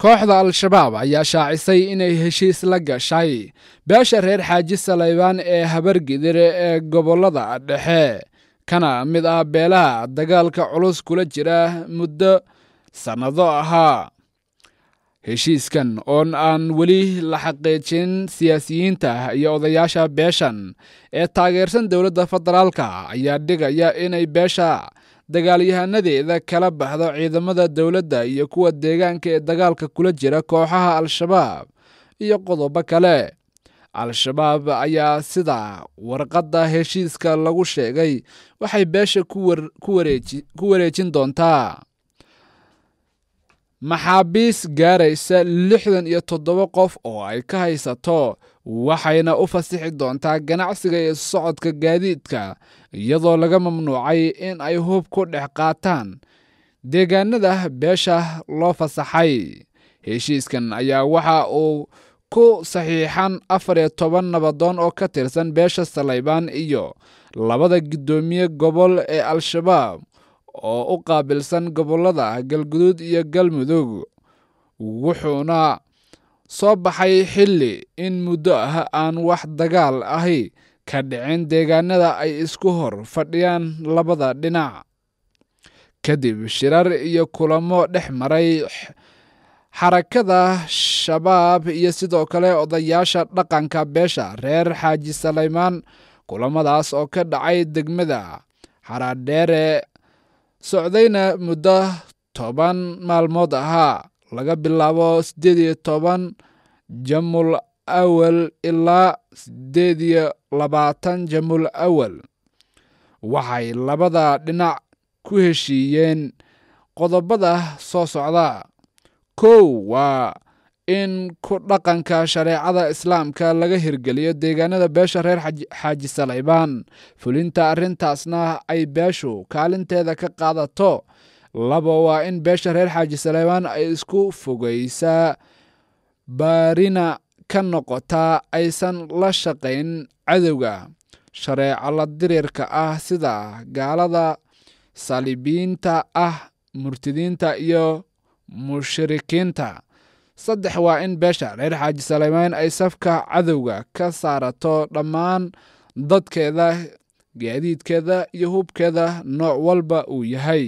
kooxda al-shabaab ayaa shaacisay inay heshiis la gashay beesha reer xaaji saleybaan ee habargidir ee gobollada dhexe kana mid ah beelaha dagaalka culus kula jira muddo sannado ahaa heshiiskan oon aan weli la xaqiijin siyaasiyiinta iyo odayaasha beeshan ee taageersan dowladda federaalka ayaa dhigaya inay beesha dagaalyahanadeeda kala baxda ciidamada dowladda iyo kuwa deegaanka ee dagaalka kula jira kooxaha al-shabaab iyo qodobo kale al-shabaab ayaa sida warqadda heshiiska lagu sheegay waxay beesha ku wareejin doontaa maxaabiis gaaraysa lixdan iyo toddoba qof oo ay ka haysato waxayna u fasixi doontaa ganacsiga iyo socodka gaadiidka iyadoo laga mamnuucay in ay hub ku dhex qaataan deegaanada beesha loo fasaxay heshiiskan ayaa waxa uu ku saxiixan afar iyo toban nabadoon oo ka tirsan beesha saleybaan iyo labada guddoomiye gobol ee al-shabaab oo u qaabilsan gobollada galguduud iyo galmudug wuxuuna soo baxay xilli in muddo ah aan wax dagaal ahi ka dhicin deegaanada ay isku hor fadhiyaan labada dhinac kadib shirar iyo kulamo dhex maray xarakada shabaab iyo sidoo kale odayaasha dhaqanka beesha reer xaaji saleymaan kulamadaas oo ka dhacay degmada xaradheere socdayna muddo toban maalmood ahaa laga bilaabo sideed iyo toban jamul awal ilaa sideed iyo labaatan jamul awal waxay labada dhinac ku heshiiyeen qodobada soo socda kow waa in ku dhaqanka shareecada islaamka laga hirgeliyo deegaanada beesha reer xaaji salcibaan fulinta arrintaasna ay beeshu kaalinteeda ka qaadato labo waa in beesha reer xaaji saleebaan ay isku fogaysaa baarina ka noqotaa aysan la shaqayn cadowga shareeco la ah sida gaalada saalibiinta ah murtidiinta iyo mushrikiinta saddex waa in beesha reer xaaji saleemaan ay safka cadowga ka saarato dhammaan dadkeeda gaadiidkeeda iyo hubkeeda nooc walba uu yahay